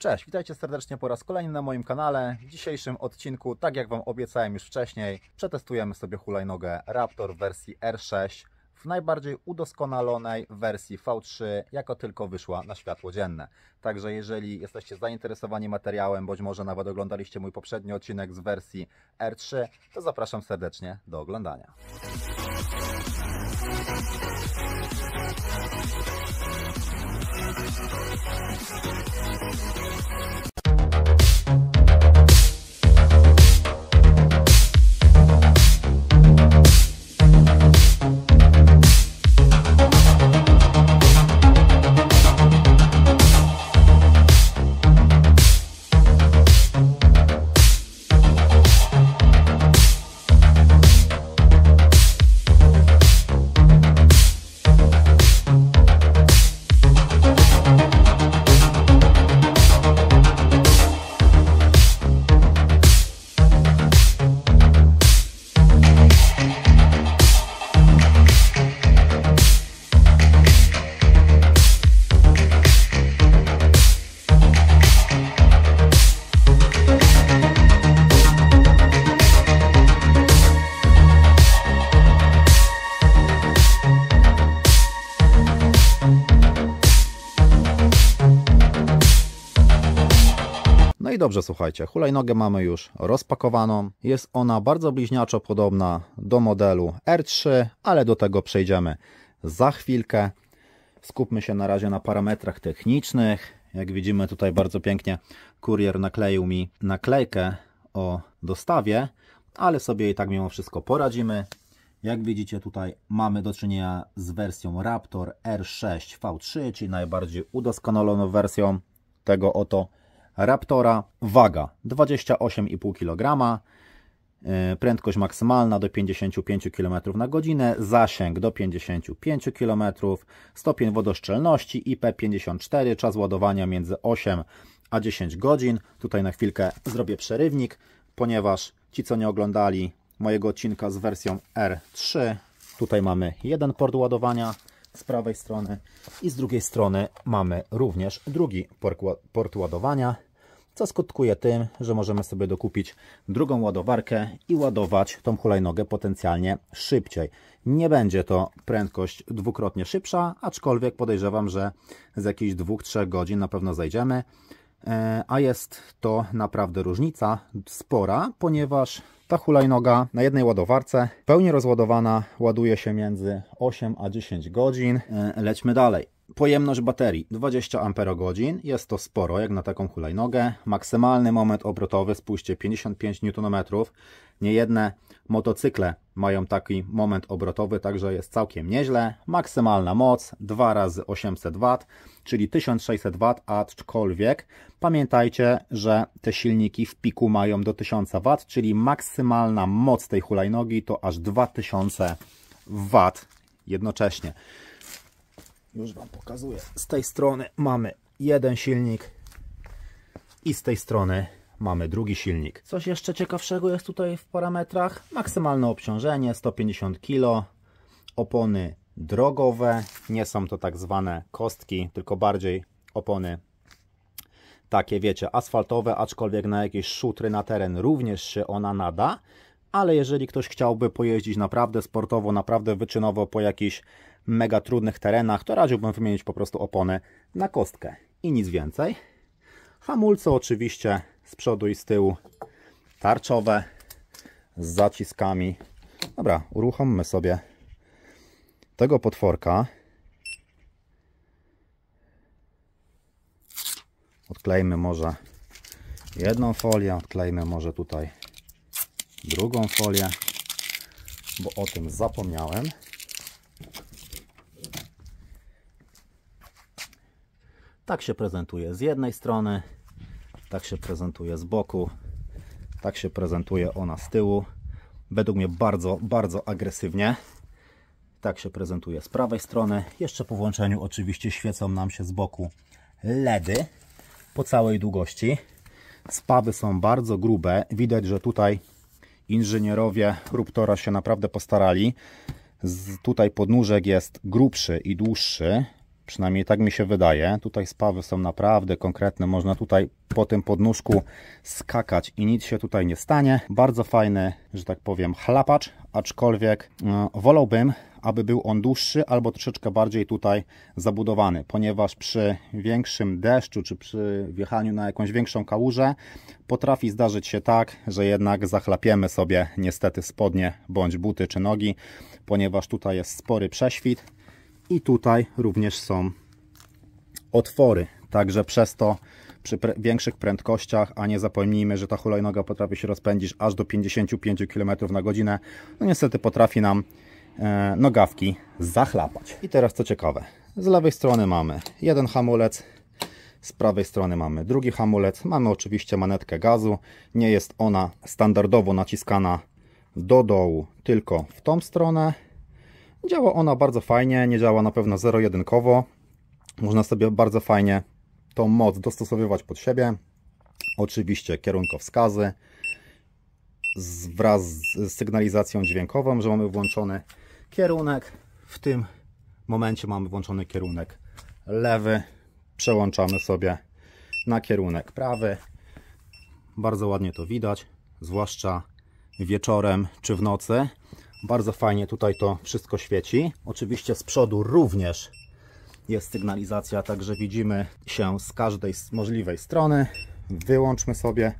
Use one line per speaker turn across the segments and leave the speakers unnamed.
Cześć, witajcie serdecznie po raz kolejny na moim kanale. W dzisiejszym odcinku, tak jak Wam obiecałem już wcześniej, przetestujemy sobie hulajnogę Raptor w wersji R6 w najbardziej udoskonalonej wersji V3, jako tylko wyszła na światło dzienne. Także jeżeli jesteście zainteresowani materiałem, bądź może nawet oglądaliście mój poprzedni odcinek z wersji R3, to zapraszam serdecznie do oglądania. dobrze, słuchajcie, hulajnogę mamy już rozpakowaną. Jest ona bardzo bliźniaczo podobna do modelu R3, ale do tego przejdziemy za chwilkę. Skupmy się na razie na parametrach technicznych. Jak widzimy tutaj bardzo pięknie kurier nakleił mi naklejkę o dostawie, ale sobie i tak mimo wszystko poradzimy. Jak widzicie tutaj mamy do czynienia z wersją Raptor R6 V3, czyli najbardziej udoskonaloną wersją tego oto Raptora. Waga 28,5 kg. E, prędkość maksymalna do 55 km na godzinę, zasięg do 55 km, stopień wodoszczelności IP54, czas ładowania między 8 a 10 godzin. Tutaj na chwilkę zrobię przerywnik, ponieważ ci co nie oglądali mojego odcinka z wersją R3, tutaj mamy jeden port ładowania z prawej strony i z drugiej strony mamy również drugi port ładowania co skutkuje tym, że możemy sobie dokupić drugą ładowarkę i ładować tą hulajnogę potencjalnie szybciej. Nie będzie to prędkość dwukrotnie szybsza, aczkolwiek podejrzewam, że z jakichś 2-3 godzin na pewno zajdziemy, e, a jest to naprawdę różnica spora, ponieważ ta hulajnoga na jednej ładowarce, pełnie rozładowana, ładuje się między 8 a 10 godzin. E, lećmy dalej. Pojemność baterii 20 Ah, jest to sporo jak na taką hulajnogę. Maksymalny moment obrotowy, spójrzcie, 55 Nm. Niejedne motocykle mają taki moment obrotowy, także jest całkiem nieźle. Maksymalna moc 2 razy 800 W, czyli 1600 W, aczkolwiek pamiętajcie, że te silniki w piku mają do 1000 W, czyli maksymalna moc tej hulajnogi to aż 2000 W jednocześnie. Już Wam pokazuję. Z tej strony mamy jeden silnik i z tej strony mamy drugi silnik. Coś jeszcze ciekawszego jest tutaj w parametrach. Maksymalne obciążenie 150 kg, opony drogowe, nie są to tak zwane kostki, tylko bardziej opony takie, wiecie, asfaltowe, aczkolwiek na jakieś szutry na teren również się ona nada, ale jeżeli ktoś chciałby pojeździć naprawdę sportowo, naprawdę wyczynowo po jakichś mega trudnych terenach, to radziłbym wymienić po prostu opony na kostkę i nic więcej. Hamulce oczywiście z przodu i z tyłu tarczowe z zaciskami. Dobra, uruchommy sobie tego potworka. Odklejmy może jedną folię, odklejmy może tutaj drugą folię, bo o tym zapomniałem. Tak się prezentuje z jednej strony, tak się prezentuje z boku, tak się prezentuje ona z tyłu. Według mnie bardzo, bardzo agresywnie. Tak się prezentuje z prawej strony. Jeszcze po włączeniu oczywiście świecą nam się z boku LEDy po całej długości. Spawy są bardzo grube. Widać, że tutaj inżynierowie Ruptora się naprawdę postarali. Z, tutaj podnóżek jest grubszy i dłuższy, Przynajmniej tak mi się wydaje. Tutaj spawy są naprawdę konkretne. Można tutaj po tym podnóżku skakać i nic się tutaj nie stanie. Bardzo fajny, że tak powiem, chlapacz, aczkolwiek no, wolałbym, aby był on dłuższy albo troszeczkę bardziej tutaj zabudowany, ponieważ przy większym deszczu czy przy wjechaniu na jakąś większą kałużę potrafi zdarzyć się tak, że jednak zachlapiemy sobie niestety spodnie bądź buty czy nogi, ponieważ tutaj jest spory prześwit i tutaj również są otwory. Także przez to przy większych prędkościach, a nie zapomnijmy, że ta hulajnoga potrafi się rozpędzić aż do 55 km na godzinę, no niestety potrafi nam e, nogawki zachlapać. I teraz co ciekawe, z lewej strony mamy jeden hamulec, z prawej strony mamy drugi hamulec, mamy oczywiście manetkę gazu, nie jest ona standardowo naciskana do dołu, tylko w tą stronę, Działa ona bardzo fajnie, nie działa na pewno zero-jedynkowo. Można sobie bardzo fajnie tą moc dostosowywać pod siebie. Oczywiście kierunkowskazy wraz z sygnalizacją dźwiękową, że mamy włączony kierunek. W tym momencie mamy włączony kierunek lewy. Przełączamy sobie na kierunek prawy. Bardzo ładnie to widać, zwłaszcza wieczorem czy w nocy. Bardzo fajnie tutaj to wszystko świeci. Oczywiście z przodu również jest sygnalizacja, także widzimy się z każdej możliwej strony. Wyłączmy sobie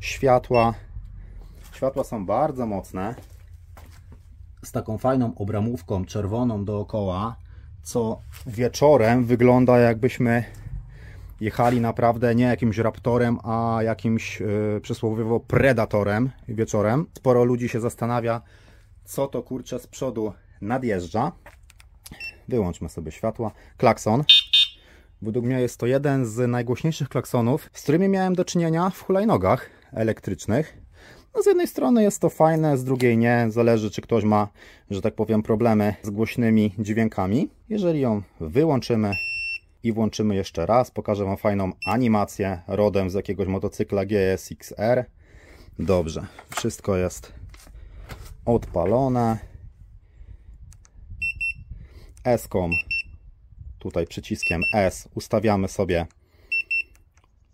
światła. Światła są bardzo mocne. Z taką fajną obramówką czerwoną dookoła, co wieczorem wygląda jakbyśmy jechali naprawdę nie jakimś raptorem, a jakimś yy, przysłowiowo predatorem wieczorem. Sporo ludzi się zastanawia, co to kurczę z przodu nadjeżdża. Wyłączmy sobie światła. Klakson. Według mnie jest to jeden z najgłośniejszych klaksonów, z którymi miałem do czynienia w hulajnogach elektrycznych. No z jednej strony jest to fajne, z drugiej nie. Zależy, czy ktoś ma, że tak powiem, problemy z głośnymi dźwiękami. Jeżeli ją wyłączymy i włączymy jeszcze raz, pokażę Wam fajną animację rodem z jakiegoś motocykla GSX-R. Dobrze, wszystko jest odpalone. S kom tutaj przyciskiem S ustawiamy sobie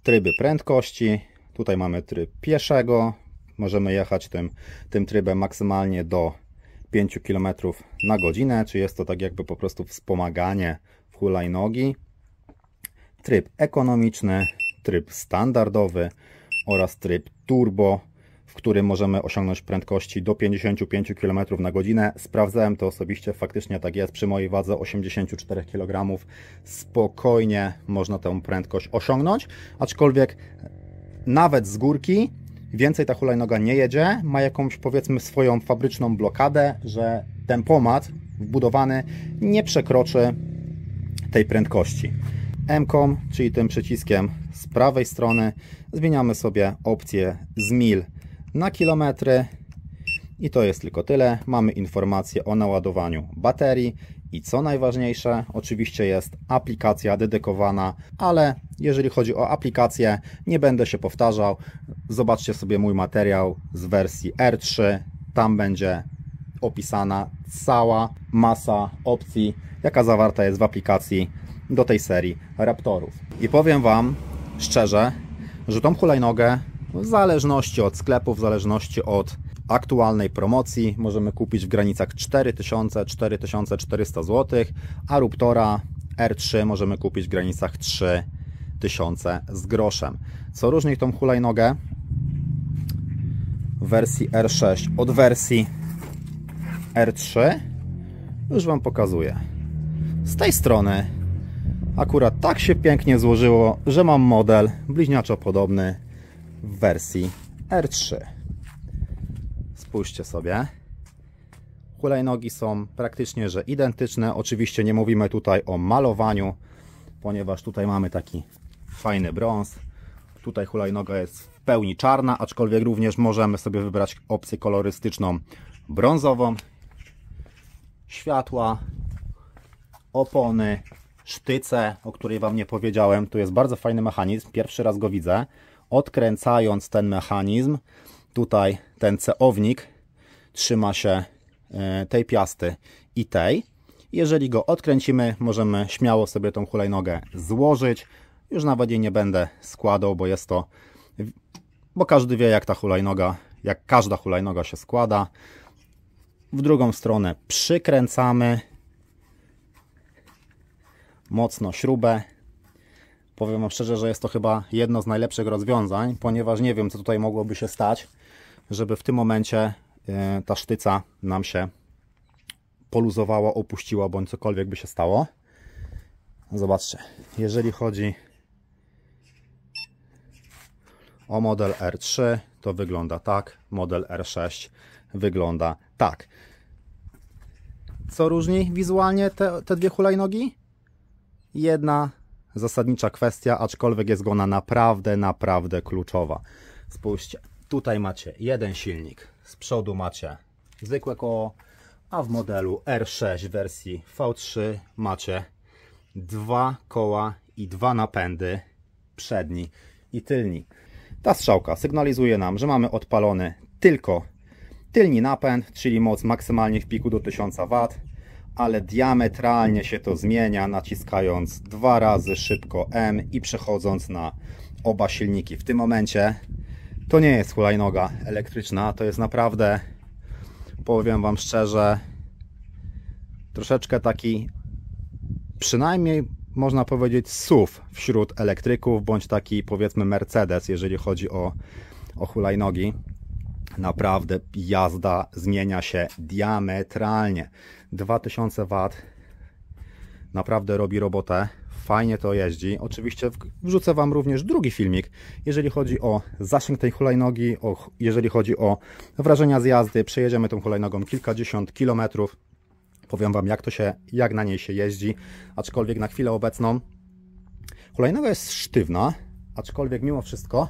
tryby prędkości. Tutaj mamy tryb pieszego. Możemy jechać tym, tym trybem maksymalnie do 5 km na godzinę, czy jest to tak jakby po prostu wspomaganie w hulajnogi. Tryb ekonomiczny, tryb standardowy oraz tryb turbo w którym możemy osiągnąć prędkości do 55 km na godzinę. Sprawdzałem to osobiście, faktycznie tak jest. Przy mojej wadze 84 kg spokojnie można tę prędkość osiągnąć, aczkolwiek nawet z górki więcej ta hulajnoga nie jedzie, ma jakąś powiedzmy swoją fabryczną blokadę, że tempomat wbudowany nie przekroczy tej prędkości. M-com, czyli tym przyciskiem z prawej strony, zmieniamy sobie opcję z mil na kilometry. I to jest tylko tyle. Mamy informacje o naładowaniu baterii i co najważniejsze, oczywiście jest aplikacja dedykowana, ale jeżeli chodzi o aplikację, nie będę się powtarzał. Zobaczcie sobie mój materiał z wersji R3. Tam będzie opisana cała masa opcji, jaka zawarta jest w aplikacji do tej serii Raptorów. I powiem Wam szczerze, że tą hulajnogę w zależności od sklepu, w zależności od aktualnej promocji możemy kupić w granicach 4000-4400 zł, a Ruptora R3 możemy kupić w granicach 3000 z groszem. Co różni tą hulajnogę w wersji R6 od wersji R3? Już Wam pokazuję. Z tej strony akurat tak się pięknie złożyło, że mam model bliźniaczo podobny w wersji R3. Spójrzcie sobie. Hulajnogi są praktycznie, że identyczne. Oczywiście nie mówimy tutaj o malowaniu, ponieważ tutaj mamy taki fajny brąz. Tutaj hulajnoga jest w pełni czarna, aczkolwiek również możemy sobie wybrać opcję kolorystyczną brązową. Światła, opony, sztyce, o której Wam nie powiedziałem. Tu jest bardzo fajny mechanizm, pierwszy raz go widzę odkręcając ten mechanizm, tutaj ten ceownik trzyma się e, tej piasty i tej. Jeżeli go odkręcimy, możemy śmiało sobie tą hulajnogę złożyć. Już nawet jej nie będę składał, bo jest to... Bo każdy wie, jak ta hulajnoga, jak każda hulajnoga się składa. W drugą stronę przykręcamy mocno śrubę Powiem Wam szczerze, że jest to chyba jedno z najlepszych rozwiązań, ponieważ nie wiem, co tutaj mogłoby się stać, żeby w tym momencie e, ta sztyca nam się poluzowała, opuściła, bądź cokolwiek by się stało. Zobaczcie, jeżeli chodzi o model R3, to wygląda tak, model R6 wygląda tak. Co różni wizualnie te, te dwie hulajnogi? Jedna zasadnicza kwestia, aczkolwiek jest ona naprawdę, naprawdę kluczowa. Spójrzcie, tutaj macie jeden silnik, z przodu macie zwykłe koło, a w modelu R6 wersji V3 macie dwa koła i dwa napędy, przedni i tylni. Ta strzałka sygnalizuje nam, że mamy odpalony tylko tylni napęd, czyli moc maksymalnie w piku do 1000 W, ale diametralnie się to zmienia, naciskając dwa razy szybko M i przechodząc na oba silniki. W tym momencie to nie jest hulajnoga elektryczna, to jest naprawdę, powiem Wam szczerze, troszeczkę taki, przynajmniej można powiedzieć, SUV wśród elektryków, bądź taki powiedzmy Mercedes, jeżeli chodzi o, o hulajnogi naprawdę jazda zmienia się diametralnie. 2000 W naprawdę robi robotę, fajnie to jeździ. Oczywiście wrzucę Wam również drugi filmik, jeżeli chodzi o zasięg tej hulajnogi, o, jeżeli chodzi o wrażenia z jazdy. Przejedziemy tą hulajnogą kilkadziesiąt kilometrów. Powiem Wam, jak to się, jak na niej się jeździ, aczkolwiek na chwilę obecną hulajnoga jest sztywna, aczkolwiek mimo wszystko,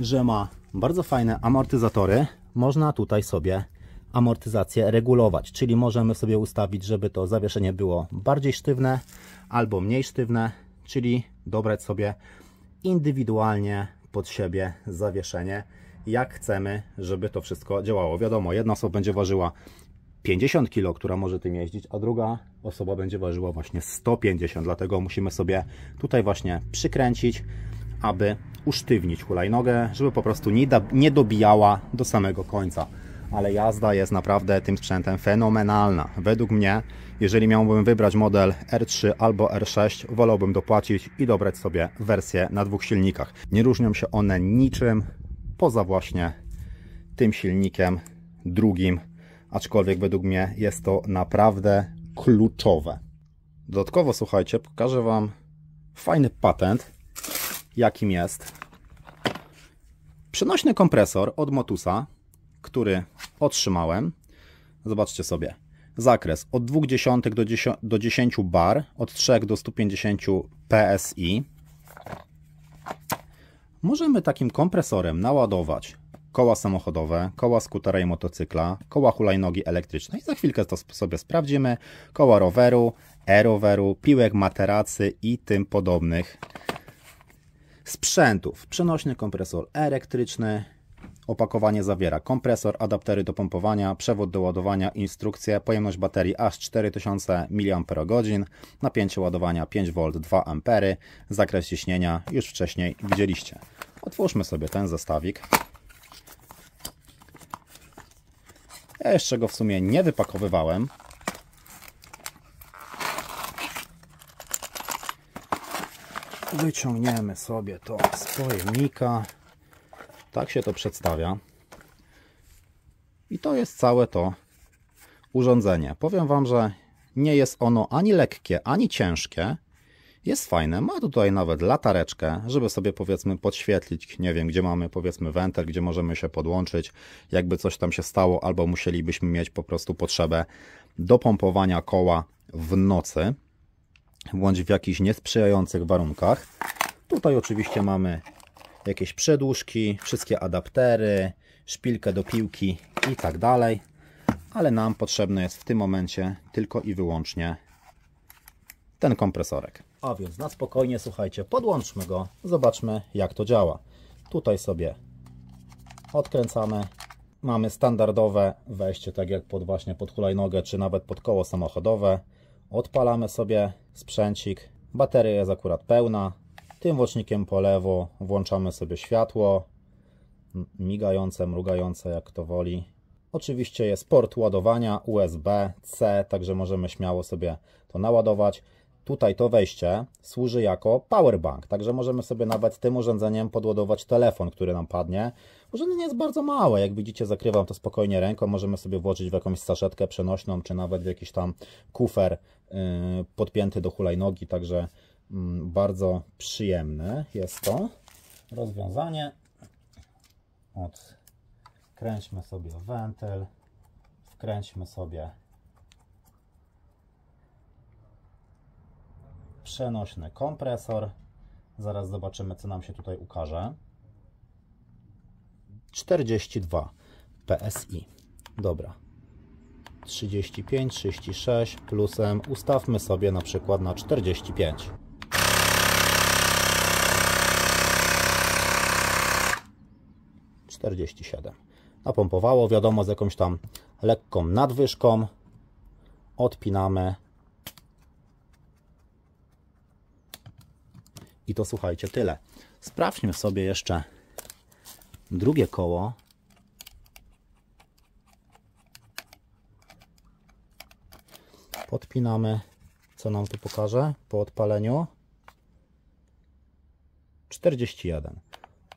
że ma bardzo fajne amortyzatory. Można tutaj sobie amortyzację regulować, czyli możemy sobie ustawić, żeby to zawieszenie było bardziej sztywne albo mniej sztywne, czyli dobrać sobie indywidualnie pod siebie zawieszenie, jak chcemy, żeby to wszystko działało. Wiadomo, jedna osoba będzie ważyła 50 kg, która może tym jeździć, a druga osoba będzie ważyła właśnie 150, dlatego musimy sobie tutaj właśnie przykręcić, aby usztywnić hulajnogę, żeby po prostu nie, nie dobijała do samego końca. Ale jazda jest naprawdę tym sprzętem fenomenalna. Według mnie, jeżeli miałbym wybrać model R3 albo R6, wolałbym dopłacić i dobrać sobie wersję na dwóch silnikach. Nie różnią się one niczym poza właśnie tym silnikiem drugim, aczkolwiek według mnie jest to naprawdę kluczowe. Dodatkowo, słuchajcie, pokażę Wam fajny patent, jakim jest przenośny kompresor od Motusa, który otrzymałem. Zobaczcie sobie. Zakres od 2,10 do 10, do 10 bar, od 3 do 150 PSI. Możemy takim kompresorem naładować koła samochodowe, koła skutera i motocykla, koła hulajnogi elektrycznej, za chwilkę to sobie sprawdzimy, koła roweru, e-roweru, piłek, materacy i tym podobnych Sprzętów. Przenośny kompresor elektryczny. Opakowanie zawiera kompresor, adaptery do pompowania, przewód do ładowania, instrukcje, pojemność baterii aż 4000 mAh, napięcie ładowania 5V 2A, zakres ciśnienia już wcześniej widzieliście. Otwórzmy sobie ten zestawik. Ja jeszcze go w sumie nie wypakowywałem, Wyciągniemy sobie to z pojemnika. Tak się to przedstawia. I to jest całe to urządzenie. Powiem Wam, że nie jest ono ani lekkie, ani ciężkie. Jest fajne, ma tutaj nawet latareczkę, żeby sobie powiedzmy podświetlić, nie wiem, gdzie mamy powiedzmy wentyl, gdzie możemy się podłączyć, jakby coś tam się stało, albo musielibyśmy mieć po prostu potrzebę do pompowania koła w nocy bądź w jakichś niesprzyjających warunkach. Tutaj oczywiście mamy jakieś przedłużki, wszystkie adaptery, szpilkę do piłki i tak dalej. Ale nam potrzebny jest w tym momencie tylko i wyłącznie ten kompresorek. A więc na spokojnie, słuchajcie, podłączmy go, zobaczmy jak to działa. Tutaj sobie odkręcamy. Mamy standardowe wejście, tak jak pod właśnie pod hulajnogę, czy nawet pod koło samochodowe. Odpalamy sobie sprzęcik. Bateria jest akurat pełna. Tym włącznikiem po lewo włączamy sobie światło. Migające, mrugające, jak to woli. Oczywiście jest port ładowania USB-C, także możemy śmiało sobie to naładować. Tutaj to wejście służy jako powerbank, także możemy sobie nawet tym urządzeniem podładować telefon, który nam padnie. Urządzenie jest bardzo małe, jak widzicie zakrywam to spokojnie ręką, możemy sobie włożyć w jakąś saszetkę przenośną, czy nawet w jakiś tam kufer E, podpięty do hulajnogi, także mm, bardzo przyjemne jest to rozwiązanie. Odkręćmy sobie wentyl, wkręćmy sobie przenośny kompresor. Zaraz zobaczymy, co nam się tutaj ukaże. 42 PSI. Dobra, 35, 36 plusem ustawmy sobie na przykład na 45. Czterdzieści siedem. Napompowało, wiadomo, z jakąś tam lekką nadwyżką. Odpinamy. I to słuchajcie, tyle. Sprawdźmy sobie jeszcze drugie koło Odpinamy, co nam tu pokaże po odpaleniu. 41.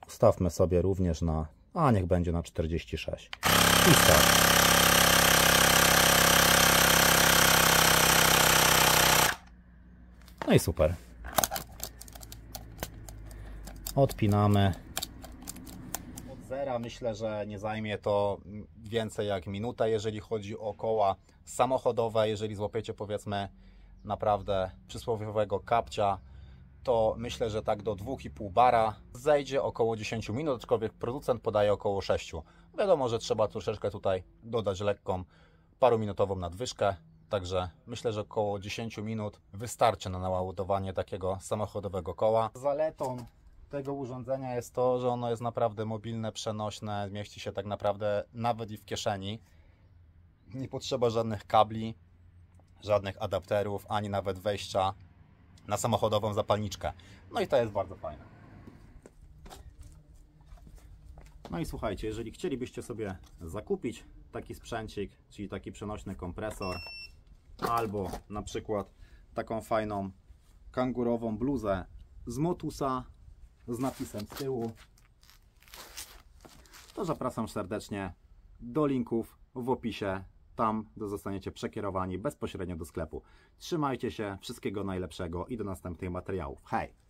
Ustawmy sobie również na, a niech będzie na 46. I start. No i super. Odpinamy Myślę, że nie zajmie to więcej jak minutę, jeżeli chodzi o koła samochodowe. Jeżeli złapiecie powiedzmy naprawdę przysłowiowego kapcia, to myślę, że tak do 2,5 bara zejdzie około 10 minut, aczkolwiek producent podaje około 6. Wiadomo, że trzeba troszeczkę tutaj dodać lekką paruminutową nadwyżkę, Także myślę, że około 10 minut wystarczy na naładowanie takiego samochodowego koła. Zaletą tego urządzenia jest to, że ono jest naprawdę mobilne, przenośne, mieści się tak naprawdę nawet i w kieszeni. Nie potrzeba żadnych kabli, żadnych adapterów, ani nawet wejścia na samochodową zapalniczkę. No i to jest bardzo fajne. No i słuchajcie, jeżeli chcielibyście sobie zakupić taki sprzęcik, czyli taki przenośny kompresor, albo na przykład taką fajną kangurową bluzę z Motusa z napisem z tyłu, to zapraszam serdecznie do linków w opisie. Tam zostaniecie przekierowani bezpośrednio do sklepu. Trzymajcie się, wszystkiego najlepszego i do następnych materiałów. Hej!